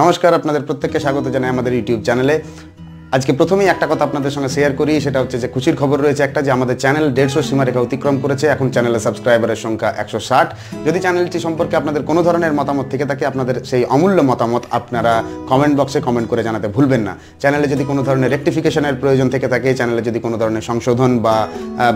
নমস্কার আপনাদের প্রত্যেককে স্বাগত জানাই আমাদের ইউটিউব চ্যানেলে আজকে প্রথমেই একটা কথা আপনাদের সঙ্গে শেয়ার করি সেটা হচ্ছে যে খুশির খবর রয়েছে একটা যে আমাদের চ্যানেল দেড়শো সীমারেখা অতিক্রম করেছে এখন চ্যানেলের সাবস্ক্রাইবারের সংখ্যা একশো ষাট যদি চ্যানেলটি সম্পর্কে আপনাদের কোনো ধরনের মতামত থেকে থাকে আপনাদের সেই অমূল্য মতামত আপনারা কমেন্ট বক্সে কমেন্ট করে জানাতে ভুলবেন না চ্যানেলে যদি কোনো ধরনের রেকটিফিকেশনের প্রয়োজন থেকে থাকে চ্যানেলে যদি কোনো ধরনের সংশোধন বা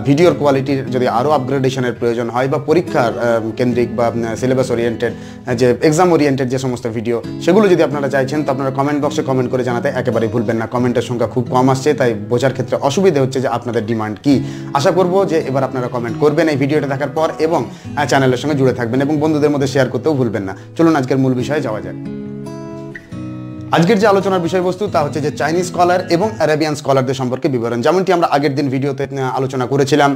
ভিডিওর কোয়ালিটির যদি আরও আপগ্রেডেশনের প্রয়োজন হয় বা পরীক্ষার কেন্দ্রিক বা সিলেবাস ওরিয়েন্টেড যে এক্সাম ওরিয়েন্টেড যে সমস্ত ভিডিও সেগুলো যদি আপনারা চাইছেন তো আপনারা কমেন্ট বক্সে কমেন্ট করে জানাতে একেবারেই ভুলবেন না কমেন্টের সংখ্যা খুব কম আসছে তাই বোঝার ক্ষেত্রে অসুবিধে হচ্ছে যে আপনাদের ডিমান্ড কি আশা করব যে এবার আপনারা কমেন্ট করবেন এই ভিডিওটা দেখার পর এবং চ্যানেলের সঙ্গে জুড়ে থাকবেন এবং বন্ধুদের মধ্যে শেয়ার করতেও ভুলবেন না চলুন আজকের মূল বিষয়ে যাওয়া যাক আজকের যে আলোচনার বিষয়বস্তু তা হচ্ছে যে চাইনিজ স্কলার এবং অ্যারাবিয়ান স্কলারদের সম্পর্কে বিবরণ যেমনটি আমরা আগের দিন ভিডিওতে আলোচনা করেছিলাম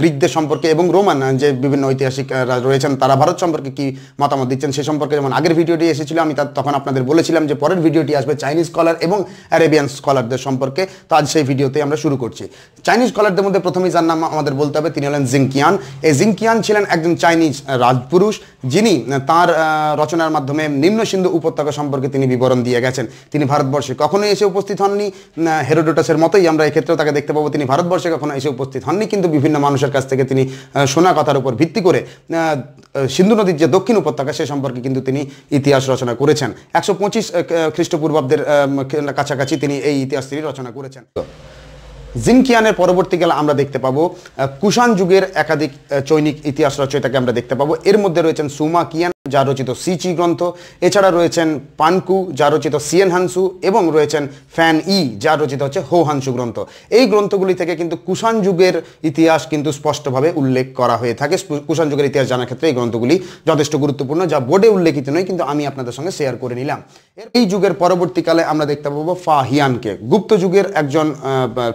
গ্রিকদের সম্পর্কে এবং রোমান যে বিভিন্ন ঐতিহাসিক রয়েছেন তারা ভারত সম্পর্কে কি মতামত দিচ্ছেন সে সম্পর্কে যেমন আগের ভিডিওটি এসেছিল আমি তার তখন আপনাদের বলেছিলাম যে পরের ভিডিওটি আসবে চাইনিজ স্কলার এবং অ্যারেবিয়ান স্কলারদের সম্পর্কে তো আজ সেই ভিডিওতে আমরা শুরু করছি চাইনিজ স্কলারদের মধ্যে প্রথমেই যার নাম আমাদের বলতে হবে তিনি হলেন জিঙ্কিয়ান এই জিঙ্কিয়ান ছিলেন একজন চাইনিজ রাজপুরুষ যিনি তার রচনার মাধ্যমে নিম্ন সিন্ধু উপত্যকা সম্পর্কে তিনি বিবরণ দিয়ে গেছেন তিনি ভারতবর্ষে কখনোই এসে উপস্থিত হননি হেরোডোটাসের মতোই আমরা এক্ষেত্রেও তাকে দেখতে পাবো তিনি ভারতবর্ষে কখনো এসে উপস্থিত হননি কিন্তু বিভিন্ন বিভিন্ন মানুষের কাছ থেকে তিনি শোনা কথার উপর ভিত্তি করে সিন্ধু নদীর যে দক্ষিণ উপত্যকা সে সম্পর্কে কিন্তু তিনি ইতিহাস রচনা করেছেন একশো পঁচিশ খ্রিস্টপূর্বাব্দের কাছাকাছি তিনি এই ইতিহাস তিনি রচনা করেছেন জিনকিয়ানের পরবর্তীকালে আমরা দেখতে পাবো কুষাণ যুগের একাধিক চৈনিক ইতিহাস রচয়তাকে আমরা দেখতে পাবো এর মধ্যে রয়েছেন সুমা কিয়ান যা রচিত সিচি গ্রন্থ এছাড়া রয়েছেন পানকু যা রচিত সিএন হানসু এবং রয়েছেন ফ্যান ই যা রচিত হচ্ছে হো হানসু গ্রন্থ এই গ্রন্থগুলি থেকে কিন্তু কুষাণ যুগের ইতিহাস কিন্তু স্পষ্টভাবে উল্লেখ করা হয়ে থাকে কুষাণ যুগের ইতিহাস জানার ক্ষেত্রে এই গ্রন্থগুলি যথেষ্ট গুরুত্বপূর্ণ যা বোর্ডে উল্লেখিত নয় কিন্তু আমি আপনাদের সঙ্গে শেয়ার করে নিলাম এই যুগের পরবর্তীকালে আমরা দেখতে পাবো ফাহিয়ানকে গুপ্ত যুগের একজন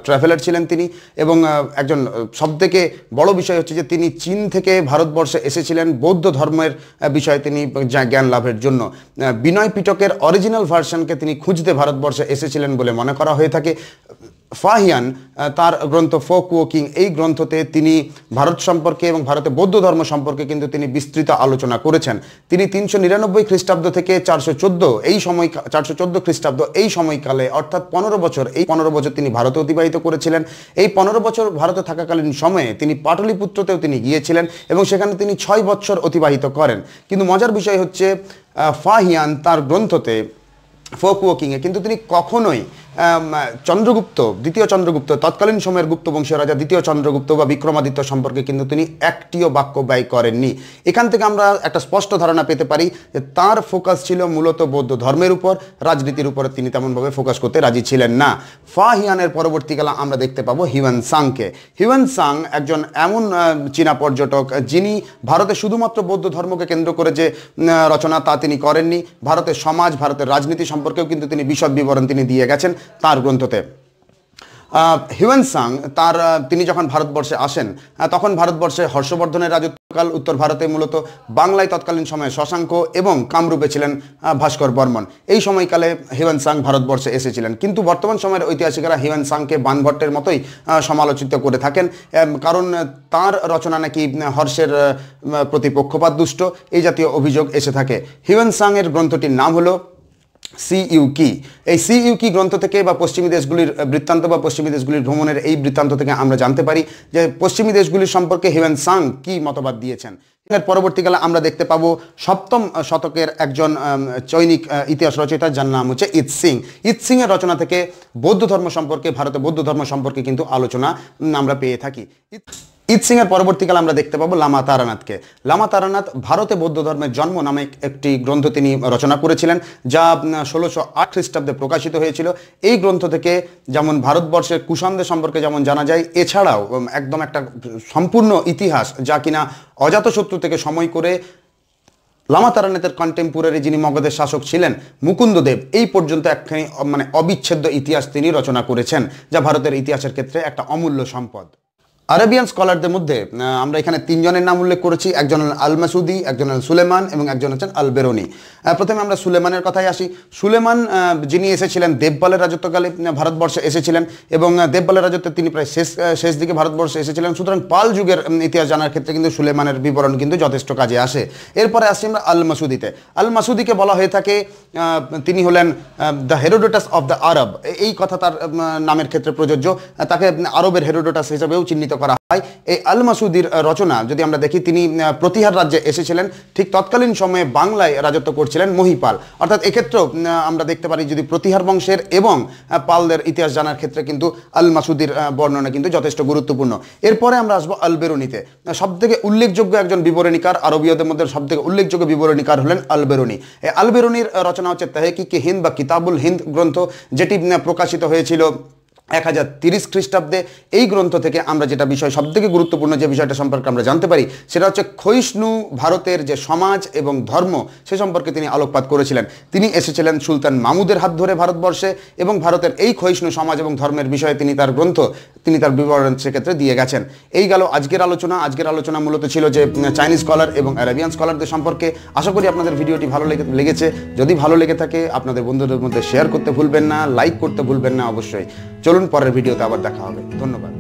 ট্রাভেলার ছিলেন তিনি এবং একজন সবথেকে বড় বিষয় হচ্ছে যে তিনি চীন থেকে ভারতবর্ষে এসেছিলেন বৌদ্ধ ধর্মের বিষয়ে তিনি জ্ঞান লাভের জন্য বিনয় পিটকের অরিজিনাল ভার্সনকে তিনি খুঁজতে ভারতবর্ষে এসেছিলেন বলে মনে করা হয়ে থাকে ফাহিয়ান তার গ্রন্থ ফোক ওয়াকিং এই গ্রন্থতে তিনি ভারত সম্পর্কে এবং ভারতে বৌদ্ধ ধর্ম সম্পর্কে কিন্তু তিনি বিস্তৃত আলোচনা করেছেন তিনি তিনশো নিরানব্বই খ্রিস্টাব্দ থেকে চারশো চোদ্দ এই সময় চারশো চোদ্দো খ্রিস্টাব্দ এই সময়কালে অর্থাৎ পনেরো বছর এই পনেরো বছর তিনি ভারতে অতিবাহিত করেছিলেন এই পনেরো বছর ভারতে থাকাকালীন সময়ে তিনি পাটলিপুত্রতেও তিনি গিয়েছিলেন এবং সেখানে তিনি ছয় বছর অতিবাহিত করেন কিন্তু মজার বিষয় হচ্ছে ফাহিয়ান তার গ্রন্থতে ফোক ওয়াকিংয়ে কিন্তু তিনি কখনোই চন্দ্রগুপ্ত দ্বিতীয় চন্দ্রগুপ্ত তৎকালীন সময়ের গুপ্ত বংশীয় রাজা দ্বিতীয় চন্দ্রগুপ্ত বা বিক্রমাদিত্য সম্পর্কে কিন্তু তিনি একটিও বাক্য ব্যয় করেননি এখান থেকে আমরা একটা স্পষ্ট ধারণা পেতে পারি যে তার ফোকাস ছিল মূলত বৌদ্ধ ধর্মের উপর রাজনীতির উপরে তিনি তেমনভাবে ফোকাস করতে রাজি ছিলেন না ফা হিয়ানের পরবর্তীকালে আমরা দেখতে পাবো হিওয়ান সাংকে হিওয়ান সাং একজন এমন চীনা পর্যটক যিনি ভারতে শুধুমাত্র বৌদ্ধ ধর্মকে কেন্দ্র করে যে রচনা তা তিনি করেননি ভারতের সমাজ ভারতের রাজনীতি সম্পর্কেও কিন্তু তিনি বিশদ বিবরণ তিনি দিয়ে গেছেন তার গ্রন্থতে হিউয়েন সাং তার তিনি যখন ভারতবর্ষে আসেন তখন ভারতবর্ষে হর্ষবর্ধনের রাজত্বকাল উত্তর ভারতে মূলত বাংলায় তৎকালীন সময়ে শশাঙ্ক এবং কামরূপে ছিলেন ভাস্কর বর্মন এই সময়কালে হিউয়েন সাং ভারতবর্ষে এসেছিলেন কিন্তু বর্তমান সময়ের ঐতিহাসিকরা হিউয়েন সাংকে বানভট্টের মতোই সমালোচিত করে থাকেন কারণ তার রচনা নাকি হর্ষের প্রতি পক্ষপাত দুষ্ট এই জাতীয় অভিযোগ এসে থাকে হিউয়েন সাংয়ের গ্রন্থটির নাম হলো সিইউকি এই সিইউকি গ্রন্থ থেকে বা পশ্চিমী দেশগুলির বৃত্তান্ত বা পশ্চিমী দেশগুলির ভ্রমণের এই বৃত্তান্ত থেকে আমরা জানতে পারি যে পশ্চিমী দেশগুলির সম্পর্কে হেভেন সাং কি মতবাদ দিয়েছেন এর পরবর্তীকালে আমরা দেখতে পাবো সপ্তম শতকের একজন চৈনিক ইতিহাস রচয়িতা যার নাম হচ্ছে ইৎ সিং ইৎ সিং এর রচনা থেকে বৌদ্ধ ধর্ম সম্পর্কে ভারতে বৌদ্ধ ধর্ম সম্পর্কে কিন্তু আলোচনা আমরা পেয়ে থাকি ঈদ পরবর্তীকালে আমরা দেখতে পাবো লামা তারানাথকে লামা তারানাথ ভারতে বৌদ্ধ ধর্মের জন্ম নামে একটি গ্রন্থ তিনি রচনা করেছিলেন যা ষোলোশো আট খ্রিস্টাব্দে প্রকাশিত হয়েছিল এই গ্রন্থ থেকে যেমন ভারতবর্ষের কুষাণদের সম্পর্কে যেমন জানা যায় এছাড়াও একদম একটা সম্পূর্ণ ইতিহাস যা কিনা অজাতশত্রু থেকে সময় করে লামা তারানাথের কন্টেম্পোরারি যিনি মগধের শাসক ছিলেন মুকুন্দদেব এই পর্যন্ত একখানি মানে অবিচ্ছেদ্য ইতিহাস তিনি রচনা করেছেন যা ভারতের ইতিহাসের ক্ষেত্রে একটা অমূল্য সম্পদ আরবিয়ান স্কলারদের মধ্যে আমরা এখানে তিনজনের নাম উল্লেখ করেছি একজন আল মাসুদি একজন সুলেমান এবং একজন হচ্ছেন আল বেরোনি প্রথমে আমরা সুলেমানের কথায় আসি সুলেমান যিনি এসেছিলেন দেবপালের রাজত্বকালে ভারতবর্ষে এসেছিলেন এবং দেবপালের রাজত্বে তিনি প্রায় শেষ শেষ দিকে ভারতবর্ষে এসেছিলেন সুতরাং পাল যুগের ইতিহাস জানার ক্ষেত্রে কিন্তু সুলেমানের বিবরণ কিন্তু যথেষ্ট কাজে আসে এরপরে আসি আমরা আল মাসুদিতে আল মাসুদিকে বলা হয়ে থাকে তিনি হলেন the Herodotus of the Arab এই কথা তার নামের ক্ষেত্রে প্রযোজ্য তাকে আরবের হেরোডোটাস হিসাবেও চিহ্নিত করা হয় এই আল মাসুদির রচনা যদি আমরা দেখি তিনি প্রতিহার রাজ্যে এসেছিলেন ঠিক তৎকালীন সময়ে বাংলায় রাজত্ব করছিলেন মহিপাল অর্থাৎ এক্ষেত্রেও আমরা দেখতে পারি যদি প্রতিহার বংশের এবং পালদের ইতিহাস জানার ক্ষেত্রে কিন্তু আল মাসুদির বর্ণনা কিন্তু যথেষ্ট গুরুত্বপূর্ণ এরপরে আমরা আসবো আল বেরুনিতে সবথেকে উল্লেখযোগ্য একজন বিবরণীকার আরবীয়দের মধ্যে সবথেকে উল্লেখযোগ্য বিবরণীকার হলেন আল বেরুনি আল বেরুনির রচনা হচ্ছে তাহে কি হিন্দ বা কিতাবুল হিন্দ গ্রন্থ যেটি প্রকাশিত হয়েছিল এক হাজার তিরিশ খ্রিস্টাব্দে এই গ্রন্থ থেকে আমরা যেটা বিষয় সবথেকে গুরুত্বপূর্ণ যে বিষয়টা সম্পর্কে আমরা জানতে পারি সেটা হচ্ছে ক্ষয়িষ্ণু ভারতের যে সমাজ এবং ধর্ম সে সম্পর্কে তিনি আলোকপাত করেছিলেন তিনি এসেছিলেন সুলতান মামুদের হাত ধরে ভারতবর্ষে এবং ভারতের এই ক্ষয়িষ্ণু সমাজ এবং ধর্মের বিষয়ে তিনি তার গ্রন্থ তিনি তার বিবরণ সেক্ষেত্রে দিয়ে গেছেন এই গেল আজকের আলোচনা আজকের আলোচনা মূলত ছিল যে চাইনিজ স্কলার এবং অ্যারাবিয়ান স্কলারদের সম্পর্কে আশা করি আপনাদের ভিডিওটি ভালো লেগে লেগেছে যদি ভালো লেগে থাকে আপনাদের বন্ধুদের মধ্যে শেয়ার করতে ভুলবেন না লাইক করতে ভুলবেন না অবশ্যই চলুন পরের ভিডিওতে আবার দেখা হবে ধন্যবাদ